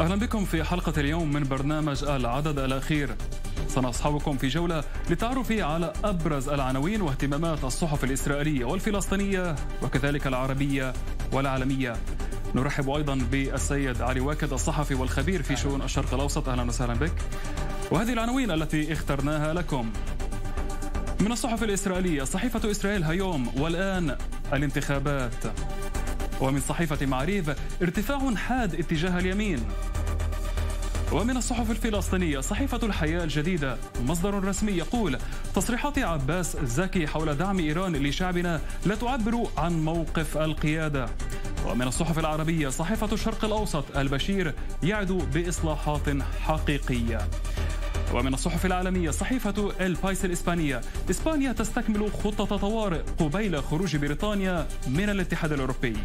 أهلا بكم في حلقة اليوم من برنامج العدد الأخير سنصحبكم في جولة للتعرف على أبرز العناوين واهتمامات الصحف الإسرائيلية والفلسطينية وكذلك العربية والعالمية نرحب أيضا بالسيد علي واكد الصحفي والخبير في شؤون الشرق الأوسط أهلا وسهلا بك وهذه العناوين التي اخترناها لكم من الصحف الإسرائيلية صحيفة إسرائيل هيوم والآن الانتخابات ومن صحيفة معريف ارتفاع حاد اتجاه اليمين ومن الصحف الفلسطينية صحيفة الحياة الجديدة مصدر رسمي يقول تصريحات عباس زكي حول دعم إيران لشعبنا لا تعبر عن موقف القيادة ومن الصحف العربية صحيفة الشرق الأوسط البشير يعد بإصلاحات حقيقية ومن الصحف العالمية صحيفة البايس الإسبانية إسبانيا تستكمل خطة طوارئ قبيل خروج بريطانيا من الاتحاد الأوروبي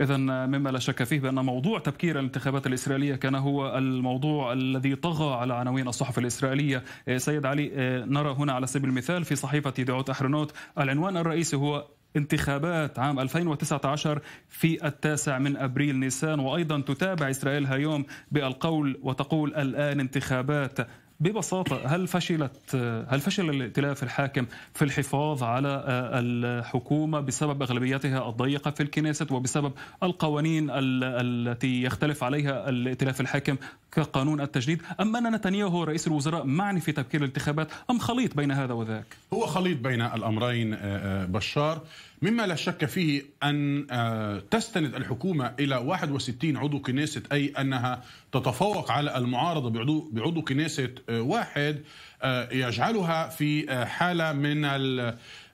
إذا مما لا شك فيه بأن موضوع تبكير الانتخابات الإسرائيلية كان هو الموضوع الذي طغى على عناوين الصحف الإسرائيلية إيه، سيد علي إيه، نرى هنا على سبيل المثال في صحيفة دعوت أحرنوت العنوان الرئيسي هو انتخابات عام 2019 في التاسع من أبريل نيسان وأيضا تتابع إسرائيل هايوم بالقول وتقول الآن انتخابات ببساطه هل فشلت هل فشل الائتلاف الحاكم في الحفاظ على آه، الحكومه بسبب اغلبيتها الضيقه في الكنيسة وبسبب القوانين التي يختلف عليها الائتلاف الحاكم كقانون التجديد ام ان نتنياهو رئيس الوزراء معني في تبكير الانتخابات ام خليط بين هذا وذاك هو خليط بين الامرين آه، آه، بشار مما لا شك فيه أن آه، تستند الحكومة إلى 61 عضو كنيسة أي أنها تتفوق على المعارضة بعضو, بعضو كنيسة آه، واحد آه، يجعلها في حالة من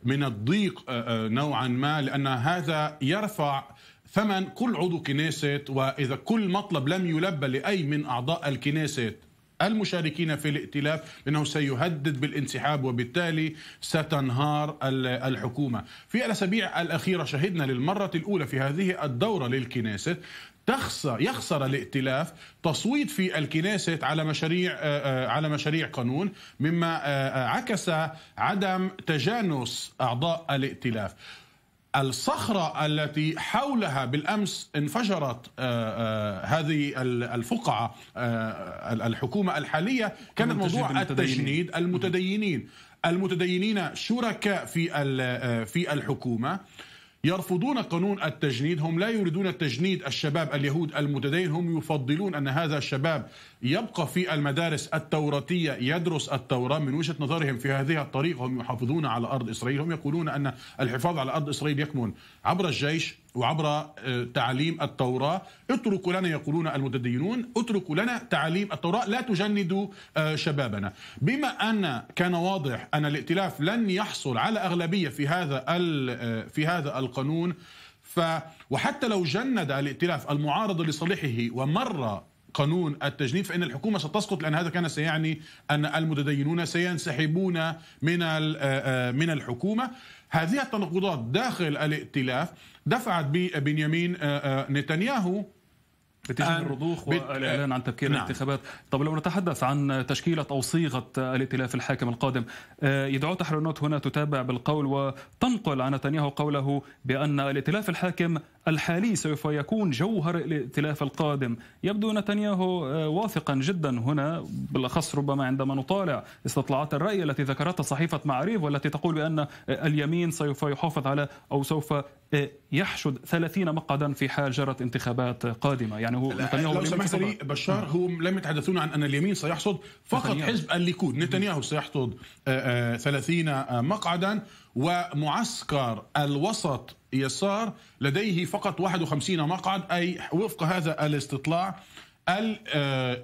من الضيق نوعا ما لأن هذا يرفع ثمن كل عضو كنيسة وإذا كل مطلب لم يلبى لأي من أعضاء الكنيسة المشاركين في الائتلاف لأنه سيهدد بالانسحاب وبالتالي ستنهار الحكومة في الأسابيع الأخيرة شهدنا للمرة الأولى في هذه الدورة للكنيست تخسر يخسر الائتلاف تصويت في الكنيست على مشاريع آه، آه، على مشاريع قانون مما آه، عكس عدم تجانس اعضاء الائتلاف الصخرة التي حولها بالأمس انفجرت آه، آه، هذه الفقعة آه، الحكومة الحالية كانت موضوع التجنيد المتدينين المتدينين شركاء في في الحكومة يرفضون قانون التجنيد هم لا يريدون تجنيد الشباب اليهود المتدين هم يفضلون أن هذا الشباب يبقى في المدارس التوراتية يدرس التوراة من وجهة نظرهم في هذه الطريقة هم يحافظون على أرض إسرائيل هم يقولون أن الحفاظ على أرض إسرائيل يكمن عبر الجيش وعبر آه، تعاليم التوراة اتركوا لنا يقولون المتدينون اتركوا لنا تعاليم التوراة لا تجندوا آه، شبابنا بما أن كان واضح أن الائتلاف لن يحصل على أغلبية في هذا آه، في هذا القانون ف وحتى لو جند الائتلاف المعارضة لصالحه ومر قانون التجنيد فإن الحكومة ستسقط لأن هذا كان سيعني أن المتدينون سينسحبون من آه، آه، من الحكومة هذه التناقضات داخل الائتلاف دفعت بنيامين آه، نتنياهو اتجاه الرضوخ والاعلان عن تبكير نعم. الانتخابات طب لو نتحدث عن تشكيله او صيغه الائتلاف الحاكم القادم يدعو تحريرات هنا تتابع بالقول وتنقل عن نتنياهو قوله بان الائتلاف الحاكم الحالي سوف يكون جوهر الائتلاف القادم يبدو نتنياهو آه، واثقا جدا هنا بالأخص ربما عندما نطالع استطلاعات الرأي التي ذكرتها صحيفة معريف والتي تقول بأن آه، اليمين سوف يحافظ على أو سوف آه، يحشد 30 مقعدا في حال جرت انتخابات قادمه يعني هو نتنياهو لو سمحت لي بشار هم لم يتحدثون عن ان اليمين سيحصد فقط نتنياهو. حزب الليكود نتنياهو سيحصد 30 مقعدا ومعسكر الوسط يسار لديه فقط 51 مقعد أي وفق هذا الاستطلاع آه،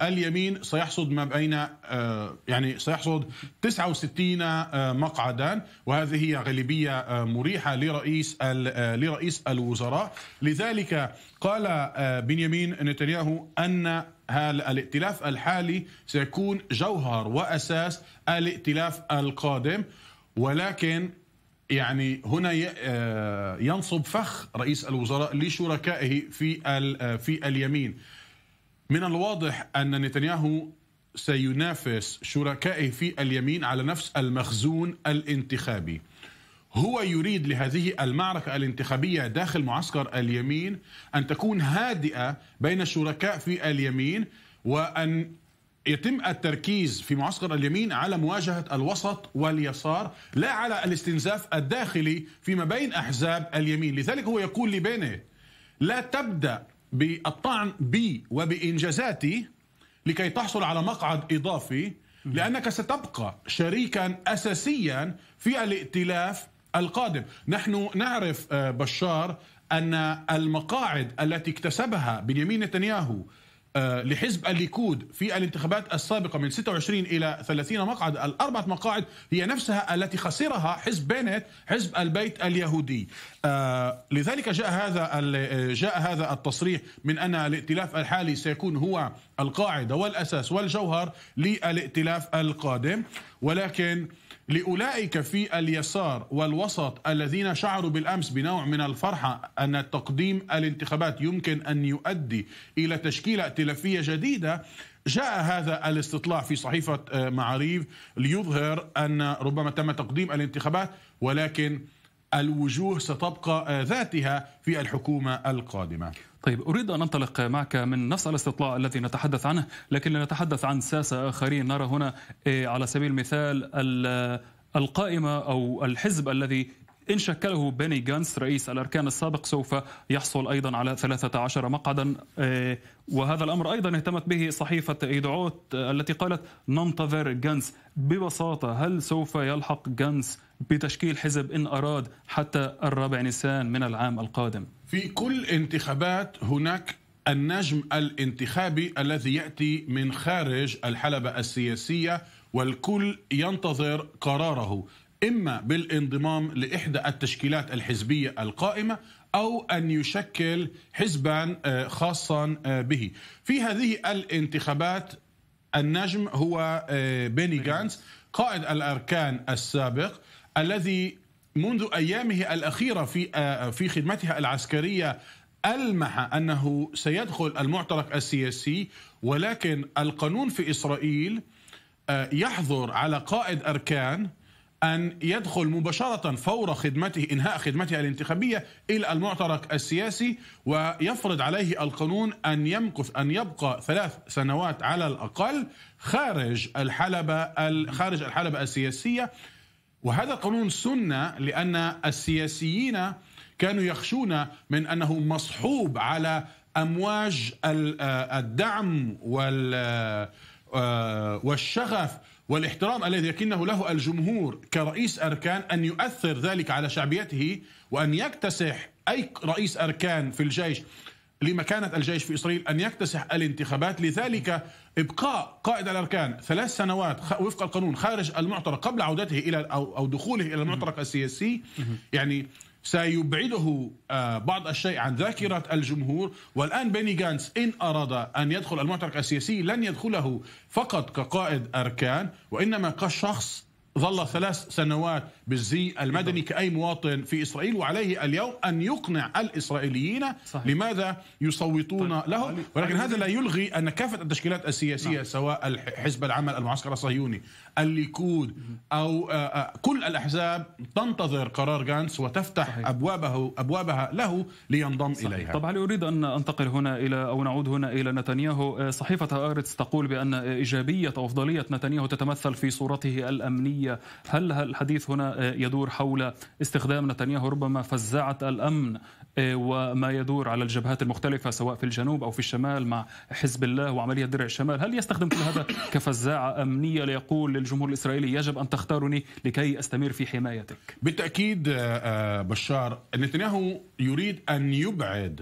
اليمين سيحصد ما بين آه، يعني سيحصد 69 آه، مقعدا وهذه هي غالبيه مريحه لرئيس لرئيس الوزراء لذلك قال بنيامين نتنياهو ان الائتلاف الحالي سيكون جوهر واساس الائتلاف القادم ولكن يعني هنا آه، ينصب فخ رئيس الوزراء لشركائه في آه، في اليمين من الواضح ان نتنياهو سينافس شركائه في اليمين على نفس المخزون الانتخابي هو يريد لهذه المعركة الانتخابية داخل معسكر اليمين أن تكون هادئة بين الشركاء في اليمين وأن يتم التركيز في معسكر اليمين على مواجهة الوسط واليسار لا على الاستنزاف الداخلي فيما بين أحزاب اليمين لذلك هو يقول لبينه لا تبدأ بالطعن بي وبإنجازاتي لكي تحصل على مقعد إضافي لأنك ستبقى شريكا أساسيا في الائتلاف القادم نحن نعرف آه، بشار أن المقاعد التي اكتسبها بنيامين نتنياهو آه، لحزب الليكود في الانتخابات السابقة من 26 إلى 30 مقعد الأربعة مقاعد هي نفسها التي خسرها حزب بنت حزب البيت اليهودي آه، لذلك جاء هذا آه، جاء هذا التصريح من أن الائتلاف الحالي سيكون هو القاعدة والأساس والجوهر للائتلاف القادم ولكن لأولئك في اليسار والوسط الذين شعروا بالأمس بنوع من الفرحة أن تقديم الانتخابات يمكن أن يؤدي إلى تشكيلة ائتلافية جديدة جاء هذا الاستطلاع في صحيفة آه، معاريف ليظهر أن ربما تم تقديم الانتخابات ولكن الوجوه ستبقى آه، ذاتها في الحكومة القادمة طيب أريد أن أنطلق معك من نفس الاستطلاع الذي نتحدث عنه لكن لنتحدث عن ساسة آخرين نرى هنا إيه، على سبيل المثال القائمة أو الحزب الذي إن شكله بني جانس رئيس الأركان السابق سوف يحصل أيضا على 13 مقعدا إيه، وهذا الأمر أيضا اهتمت به صحيفة إيدعوت التي قالت ننتظر جانس ببساطة هل سوف يلحق جانس بتشكيل حزب إن أراد حتى الرابع نيسان من العام القادم؟ في كل انتخابات هناك النجم الانتخابي الذي ياتي من خارج الحلبه السياسيه والكل ينتظر قراره اما بالانضمام لاحدى التشكيلات الحزبيه القائمه او ان يشكل حزبا آه، خاصا آه، به. في هذه الانتخابات النجم هو آه، بيني جانس قائد الاركان السابق الذي منذ ايامه الاخيره في آه، آه، في خدمتها العسكريه ألمح أنه سيدخل المعترك السياسي ولكن القانون في إسرائيل آه، يحظر على قائد أركان أن يدخل مباشرة فور خدمته إنهاء خدمته الانتخابية إلى المعترك السياسي ويفرض عليه القانون أن يمكث أن يبقى ثلاث سنوات على الأقل خارج الحلبة خارج الحلبة السياسية وهذا القانون سنه لان السياسيين كانوا يخشون من انه مصحوب على امواج آه، الدعم وال آه، والشغف والاحترام الذي يكنه له الجمهور كرئيس اركان ان يؤثر ذلك على شعبيته وان يكتسح اي رئيس اركان في الجيش لمكانه الجيش في اسرائيل ان يكتسح الانتخابات لذلك ابقاء قائد الاركان ثلاث سنوات وفق القانون خارج المعترك قبل عودته الى او او دخوله الى المعترك السياسي يعني سيبعده آه، بعض الشيء عن ذاكرة الجمهور والآن بيني جانس إن أراد أن يدخل المعترك السياسي لن يدخله فقط كقائد أركان وإنما كشخص ظل ثلاث سنوات بالزي المدني كأي مواطن في إسرائيل وعليه اليوم أن يقنع الإسرائيليين صحيح. لماذا يصوتون طيب. له ولكن هذا لا يلغي أن كافة التشكيلات السياسية نعم. سواء حزب العمل المعسكر الصهيوني الليكود أو آه، آه، كل الأحزاب تنتظر قرار غانس وتفتح صحيح. أبوابه أبوابها له لينضم صحيح. إليها طبعا أريد أن أنتقل هنا إلى أو نعود هنا إلى نتنياهو آه، صحيفة آرتس تقول بأن إيجابية أو أفضلية نتنياهو تتمثل في صورته الأمنية الإسرائيلية هل الحديث هنا يدور حول استخدام نتنياهو ربما فزعة الأمن آه، وما يدور على الجبهات المختلفة سواء في الجنوب أو في الشمال مع حزب الله وعملية درع الشمال هل يستخدم كل هذا كفزاعة أمنية ليقول للجمهور الإسرائيلي يجب أن تختارني لكي أستمر في حمايتك بالتأكيد آه، آه، بشار نتنياهو يريد أن يبعد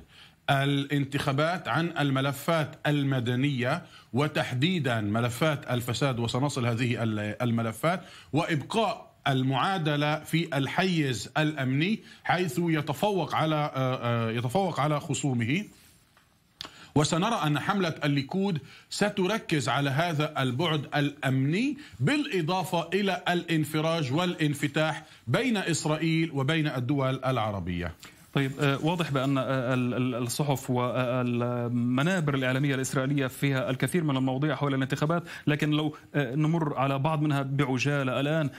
الانتخابات عن الملفات المدنيه وتحديدا ملفات الفساد وسنصل هذه الملفات وابقاء المعادله في الحيز الامني حيث يتفوق على آه، آه، يتفوق على خصومه وسنرى ان حمله الليكود ستركز على هذا البعد الامني بالاضافه الى الانفراج والانفتاح بين اسرائيل وبين الدول العربيه طيب آه، واضح بان آه، الصحف والمنابر آه، الاعلاميه الاسرائيليه فيها الكثير من المواضيع حول الانتخابات لكن لو نمر على بعض منها بعجاله الان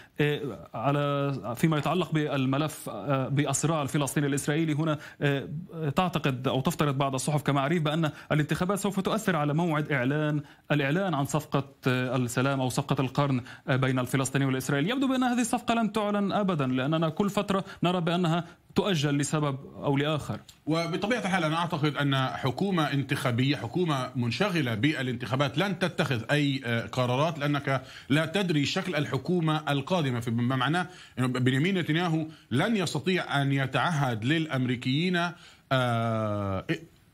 على فيما يتعلق بالملف بالصراع الفلسطيني الاسرائيلي هنا تعتقد او تفترض بعض الصحف كمعاريف بان الانتخابات سوف تؤثر على موعد اعلان الاعلان عن صفقه السلام او صفقه القرن بين الفلسطيني والاسرائيلي يبدو بان هذه الصفقه لن تعلن ابدا لاننا كل فتره نرى بانها تؤجل لسبب او لاخر وبطبيعه الحال انا اعتقد ان حكومه انتخابيه حكومه منشغله بالانتخابات لن تتخذ اي آه، قرارات لانك لا تدري شكل الحكومه القادمه فبما معناه انه بنيامين نتنياهو لن يستطيع ان يتعهد للامريكيين آه،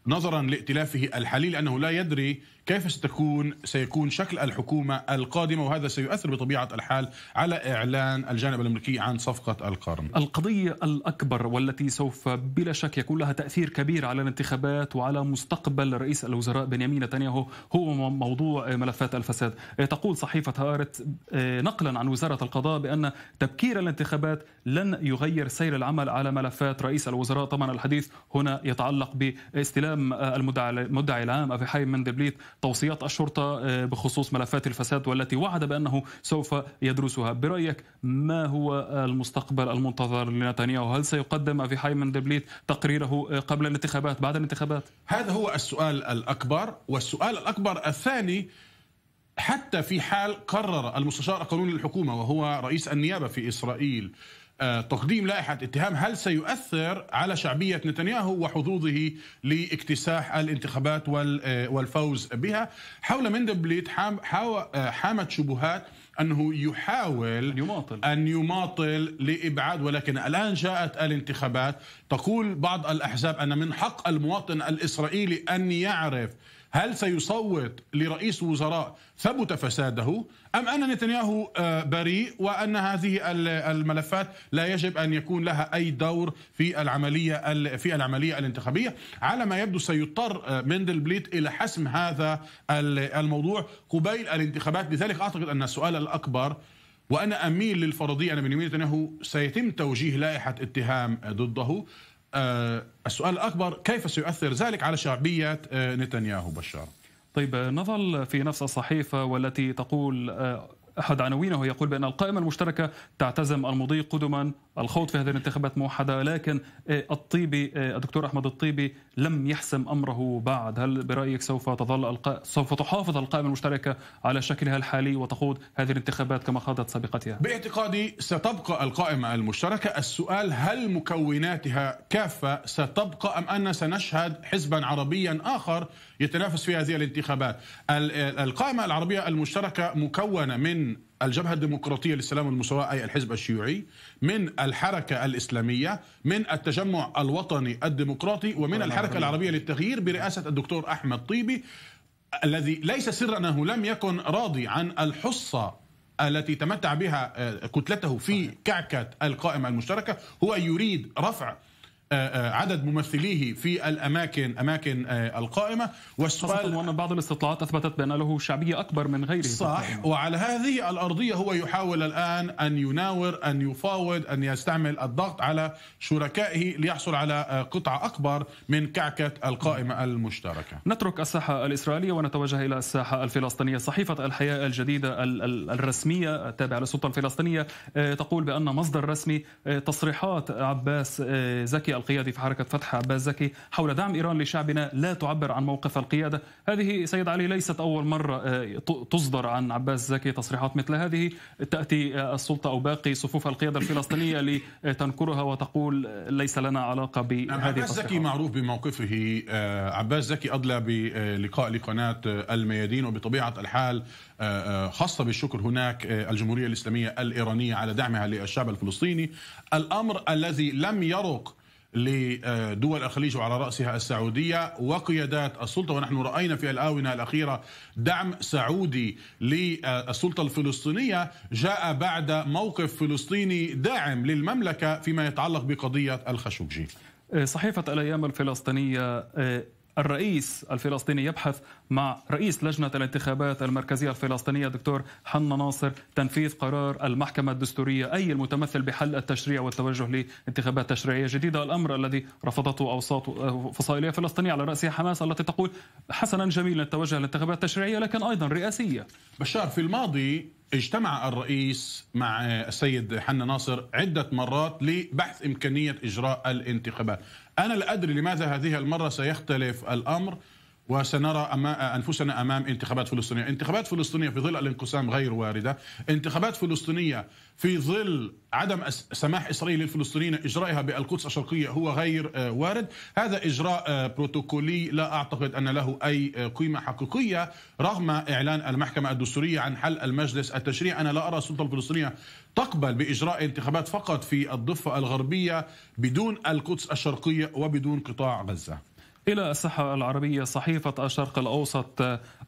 نظرا لائتلافه الحالي لانه لا يدري كيف ستكون سيكون شكل الحكومة القادمة وهذا سيؤثر بطبيعة الحال على إعلان الجانب الأمريكي عن صفقة القرن القضية الأكبر والتي سوف بلا شك يكون لها تأثير كبير على الانتخابات وعلى مستقبل رئيس الوزراء بنيامين نتنياهو هو موضوع ملفات الفساد تقول صحيفة هارت آه، نقلا عن وزارة القضاء بأن تبكير الانتخابات لن يغير سير العمل على ملفات رئيس الوزراء طبعا الحديث هنا يتعلق باستلام آه، المدعي العام أبي حي توصيات الشرطة آه، بخصوص ملفات الفساد والتي وعد بأنه سوف يدرسها برأيك ما هو المستقبل المنتظر لنتنياهو هل سيقدم في حي من دبليت تقريره آه، قبل الانتخابات بعد الانتخابات هذا هو السؤال الأكبر والسؤال الأكبر الثاني حتى في حال قرر المستشار القانوني للحكومة وهو رئيس النيابة في إسرائيل آه، تقديم لائحة اتهام هل سيؤثر على شعبية نتنياهو وحظوظه لاكتساح الانتخابات آه، والفوز بها حول مندبليت آه، حامت شبهات أنه يحاول أن يماطل أن يماطل لإبعاد ولكن الآن جاءت الانتخابات تقول بعض الأحزاب أن من حق المواطن الإسرائيلي أن يعرف هل سيصوت لرئيس وزراء ثبت فساده أم أن نتنياهو آه، بريء وأن هذه الملفات لا يجب أن يكون لها أي دور في العملية في العملية الانتخابية على ما يبدو سيضطر آه، مندل بليت إلى حسم هذا الموضوع قبيل الانتخابات لذلك أعتقد أن السؤال الأكبر وأنا أميل للفرضية أن بنيامين نتنياهو سيتم توجيه لائحة اتهام ضده آه، السؤال الأكبر كيف سيؤثر ذلك على شعبية آه، نتنياهو بشار طيب آه، نظل في نفس الصحيفة والتي تقول أحد عناوينه يقول بأن القائمة المشتركة تعتزم المضي قدما الخوض في هذه الانتخابات موحده لكن آه، الطيبي آه، الدكتور احمد الطيبي لم يحسم امره بعد هل برايك سوف تظل القا... سوف تحافظ القائمه المشتركه على شكلها الحالي وتخوض هذه الانتخابات كما خاضت سابقتها باعتقادي ستبقى القائمه المشتركه السؤال هل مكوناتها كافه ستبقى ام ان سنشهد حزبا عربيا اخر يتنافس في هذه الانتخابات القائمه العربيه المشتركه مكونه من الجبهة الديمقراطية للسلام والمساواة أي الحزب الشيوعي من الحركة الإسلامية من التجمع الوطني الديمقراطي ومن الحركة العربية للتغيير برئاسة الدكتور أحمد طيبي الذي ليس سر أنه لم يكن راضي عن الحصة التي تمتع بها آه، كتلته في كعكة القائمة المشتركة هو يريد رفع آه، آه، عدد ممثليه في الاماكن اماكن آه، القائمه والسؤال وان بعض الاستطلاعات اثبتت بان له شعبيه اكبر من غيره صح وعلى هذه الارضيه هو يحاول الان ان يناور ان يفاوض ان يستعمل الضغط على شركائه ليحصل على قطعه اكبر من كعكه القائمه المشتركه نترك الساحه الاسرائيليه ونتوجه الى الساحه الفلسطينيه صحيفه الحياه الجديده الرسميه التابعه للسلطه الفلسطينيه تقول بان مصدر رسمي تصريحات عباس زكي القيادي في حركة فتح عباس زكي حول دعم إيران لشعبنا لا تعبر عن موقف القيادة هذه سيد علي ليست أول مرة آه، تصدر عن عباس زكي تصريحات مثل هذه تأتي آه، السلطة أو باقي صفوف القيادة الفلسطينية لتنكرها وتقول ليس لنا علاقة بهذه عباس زكي معروف بموقفه آه، عباس زكي أدلى بلقاء لقناة الميادين وبطبيعة الحال خاصة بالشكر هناك الجمهورية الإسلامية الإيرانية على دعمها للشعب الفلسطيني الأمر الذي لم يرق لدول الخليج وعلى رأسها السعودية وقيادات السلطة ونحن رأينا في الآونة الأخيرة دعم سعودي للسلطة الفلسطينية جاء بعد موقف فلسطيني داعم للمملكة فيما يتعلق بقضية الخشوجي صحيفة الأيام الفلسطينية آه، الرئيس الفلسطيني يبحث مع رئيس لجنة الانتخابات المركزية الفلسطينية دكتور حنا ناصر تنفيذ قرار المحكمة الدستورية أي المتمثل بحل التشريع والتوجه لانتخابات تشريعية جديدة الأمر الذي رفضته أوساط فصائلية فلسطينية على رأسها حماس التي تقول حسنا جميل التوجه لانتخابات تشريعية لكن أيضا رئاسية بشار في الماضي اجتمع الرئيس مع السيد حنا ناصر عدة مرات لبحث إمكانية إجراء الانتخابات أنا لا أدري لماذا هذه المرة سيختلف الأمر وسنرى أما أنفسنا أمام انتخابات فلسطينية انتخابات فلسطينية في ظل الانقسام غير واردة انتخابات فلسطينية في ظل عدم سماح إسرائيل للفلسطينيين إجرائها بالقدس الشرقية هو غير آه، وارد هذا إجراء آه، بروتوكولي لا أعتقد أن له أي آه، قيمة حقيقية رغم إعلان المحكمة الدستورية عن حل المجلس التشريعي أنا لا أرى السلطة الفلسطينية تقبل بإجراء انتخابات فقط في الضفة الغربية بدون القدس الشرقية وبدون قطاع غزة إلى الساحة العربية صحيفة الشرق الأوسط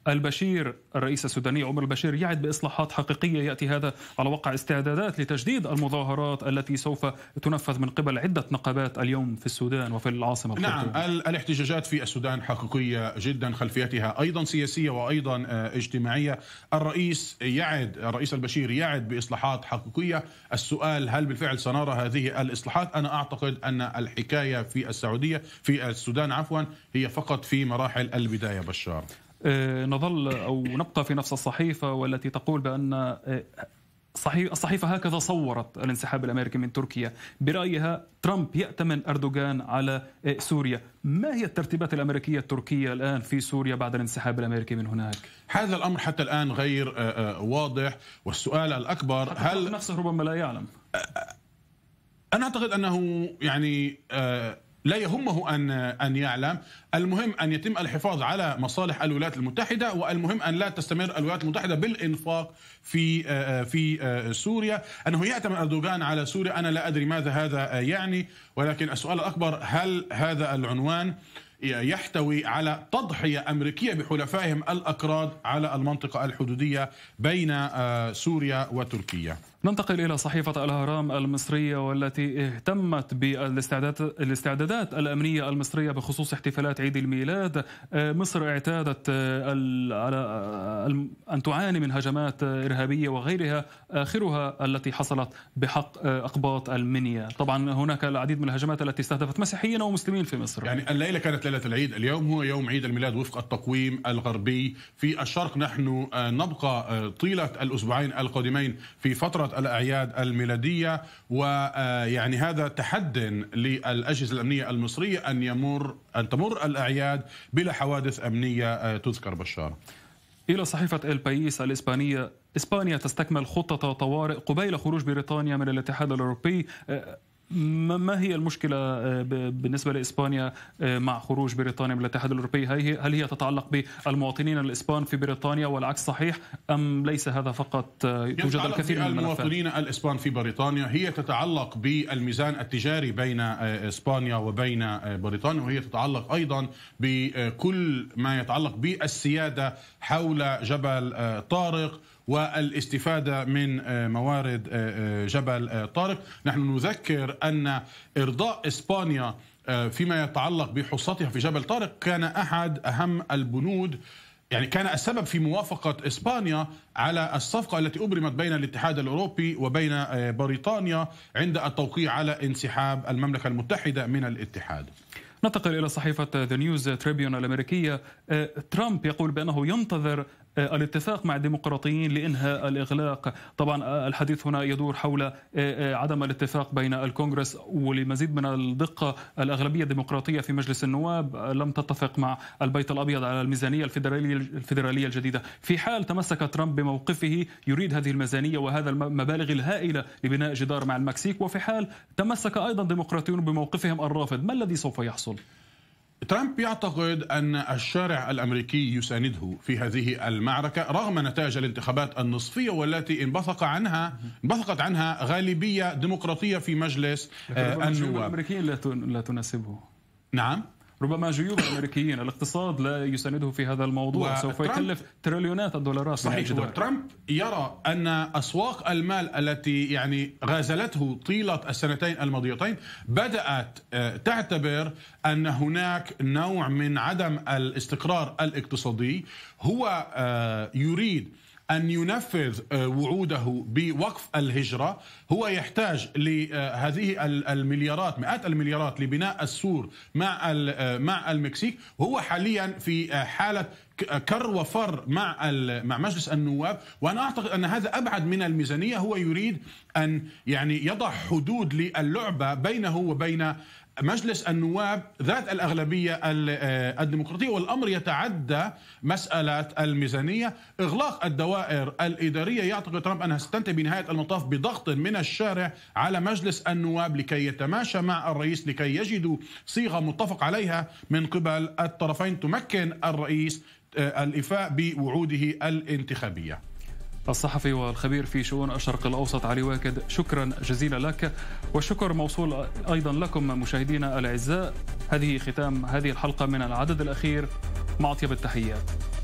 البشير الرئيس السوداني عمر البشير يعد بإصلاحات حقيقية يأتي هذا على وقع استعدادات لتجديد المظاهرات التي سوف تنفذ من قبل عدة نقابات اليوم في السودان وفي العاصمة نعم نعم الاحتجاجات في السودان حقيقية جدا خلفيتها أيضا سياسية وأيضا آه، اجتماعية الرئيس يعد الرئيس البشير يعد بإصلاحات حقيقية السؤال هل بالفعل سنرى هذه الإصلاحات أنا أعتقد أن الحكاية في السعودية في السودان عفوا هي فقط في مراحل البداية بشار أه، نظل أو نبقى في نفس الصحيفة والتي تقول بأن أه، الصحيفة هكذا صورت الانسحاب الأمريكي من تركيا برأيها ترامب يأتمن أردوغان على أه، سوريا ما هي الترتيبات الأمريكية التركية الآن في سوريا بعد الانسحاب الأمريكي من هناك؟ هذا الأمر حتى الآن غير واضح والسؤال الأكبر هل نفسه ربما لا يعلم أنا أعتقد أنه يعني لا يهمه ان ان يعلم، المهم ان يتم الحفاظ على مصالح الولايات المتحده والمهم ان لا تستمر الولايات المتحده بالانفاق في آه، آه، في آه، سوريا، انه يعتمد اردوغان على سوريا انا لا ادري ماذا هذا يعني ولكن السؤال الاكبر هل هذا العنوان يحتوي على تضحية أمريكية بحلفائهم الأكراد على المنطقة الحدودية بين سوريا وتركيا ننتقل إلى صحيفة الهرام المصرية والتي اهتمت بالاستعدادات الأمنية المصرية بخصوص احتفالات عيد الميلاد مصر اعتادت على أن تعاني من هجمات إرهابية وغيرها آخرها التي حصلت بحق أقباط المنيا طبعا هناك العديد من الهجمات التي استهدفت مسيحيين ومسلمين في مصر يعني الليلة كانت ليلة العيد اليوم هو يوم عيد الميلاد وفق التقويم الغربي في الشرق نحن آه، نبقى آه، طيلة الأسبوعين القادمين في فترة الأعياد الميلادية ويعني آه، هذا تحد للأجهزة الأمنية المصرية أن يمر أن تمر الأعياد بلا حوادث أمنية آه، تذكر بشار إلى صحيفة البايس الإسبانية إسبانيا تستكمل خطة طوارئ قبيل خروج بريطانيا من الاتحاد الأوروبي آه، ما هي المشكلة آه، بالنسبة لإسبانيا آه، مع خروج بريطانيا من الاتحاد الأوروبي هل هي تتعلق بالمواطنين الإسبان في بريطانيا والعكس صحيح أم ليس هذا فقط آه، توجد الكثير من الملفات المواطنين الإسبان في بريطانيا هي تتعلق بالميزان التجاري بين إسبانيا وبين بريطانيا وهي تتعلق أيضا بكل ما يتعلق بالسيادة حول جبل طارق والاستفادة من آه، موارد آه، آه، جبل طارق نحن نذكر أن إرضاء إسبانيا فيما يتعلق بحصتها في جبل طارق كان أحد أهم البنود يعني كان السبب في موافقة إسبانيا على الصفقة التي أبرمت بين الاتحاد الأوروبي وبين بريطانيا عند التوقيع على انسحاب المملكة المتحدة من الاتحاد ننتقل إلى صحيفة ذا نيوز تريبيون الأمريكية آه، ترامب يقول بأنه ينتظر آه، الاتفاق مع الديمقراطيين لانهاء الاغلاق، طبعا آه، الحديث هنا يدور حول عدم الاتفاق بين الكونغرس ولمزيد من الدقه الاغلبيه الديمقراطيه في مجلس النواب لم تتفق مع البيت الابيض على الميزانيه الفيدراليه الفيدراليه الجديده، في حال تمسك ترامب بموقفه يريد هذه الميزانيه وهذا المبالغ الهائله لبناء جدار مع المكسيك، وفي حال تمسك ايضا ديمقراطيون بموقفهم الرافض، ما الذي سوف يحصل؟ يحصل؟ ترامب يعتقد ان الشارع الامريكي يسانده في هذه المعركه رغم نتائج الانتخابات النصفيه والتي انبثق عنها انبثقت عنها غالبيه ديمقراطيه في مجلس آه، النواب. الامريكيين لا تناسبه. نعم ربما جيوب الامريكيين الاقتصاد لا يسانده في هذا الموضوع سوف يكلف تريليونات الدولارات صحيح وترامب يرى ان اسواق المال التي يعني غازلته طيله السنتين الماضيتين بدات آه، تعتبر ان هناك نوع من عدم الاستقرار الاقتصادي هو آه، يريد ان ينفذ آه، وعوده بوقف الهجره هو يحتاج لهذه آه، المليارات مئات المليارات لبناء السور مع آه، مع المكسيك وهو حاليا في حاله كر وفر مع مع مجلس النواب وانا اعتقد ان هذا ابعد من الميزانيه هو يريد ان يعني يضع حدود للعبه بينه وبين مجلس النواب ذات الأغلبية آه، الديمقراطية والأمر يتعدى مسألة الميزانية إغلاق الدوائر الإدارية يعتقد ترامب أنها ستنتهي بنهاية المطاف بضغط من الشارع على مجلس النواب لكي يتماشى مع الرئيس لكي يجدوا صيغة متفق عليها من قبل الطرفين تمكن الرئيس آه، الإفاء بوعوده الانتخابية الصحفي والخبير في شؤون الشرق الأوسط علي واكد شكرا جزيلا لك والشكر موصول أيضا لكم مشاهدينا الأعزاء هذه ختام هذه الحلقة من العدد الأخير مع أطيب التحيات